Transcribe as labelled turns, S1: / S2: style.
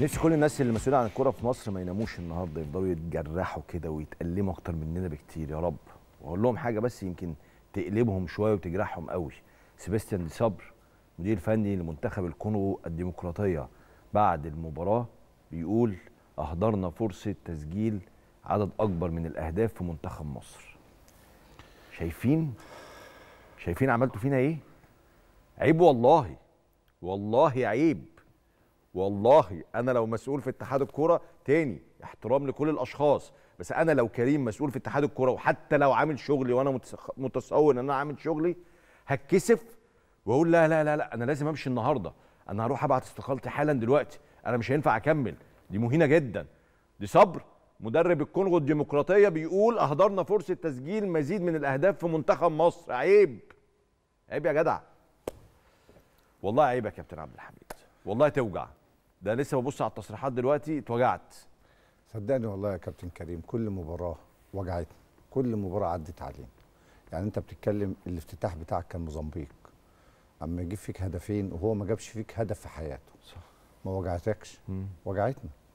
S1: نفسي كل الناس اللي مسؤوله عن الكوره في مصر ما يناموش النهارده يفضلوا يتجرحوا كده ويتألموا اكتر مننا بكتير يا رب واقول لهم حاجه بس يمكن تقلبهم شويه وتجرحهم قوي سيباستيان دي صبر مدير فني لمنتخب الكونغو الديمقراطيه بعد المباراه بيقول اهدرنا فرصه تسجيل عدد اكبر من الاهداف في منتخب مصر شايفين شايفين عملتوا فينا ايه عيب والله والله عيب والله انا لو مسؤول في اتحاد الكوره تاني احترام لكل الاشخاص بس انا لو كريم مسؤول في اتحاد الكوره وحتى لو عامل شغلي وانا متصور ان انا عامل شغلي هتكسف واقول لا لا لا لا انا لازم امشي النهارده انا هروح ابعت استقالتي حالا دلوقتي انا مش هينفع اكمل دي مهينه جدا دي صبر مدرب الكونغو الديمقراطيه بيقول اهدرنا فرصه تسجيل مزيد من الاهداف في منتخب مصر عيب عيب يا جدع والله عيب يا كابتن عبد الحميد والله توجع ده لسه ببص على التصريحات دلوقتي اتوجعت
S2: صدقني والله يا كابتن كريم كل مباراه وجعتني كل مباراه عدت علينا يعني انت بتتكلم الافتتاح بتاعك كان موزمبيق اما يجيب فيك هدفين وهو ما جابش فيك هدف في حياته صح ما وجعتكش وجعتني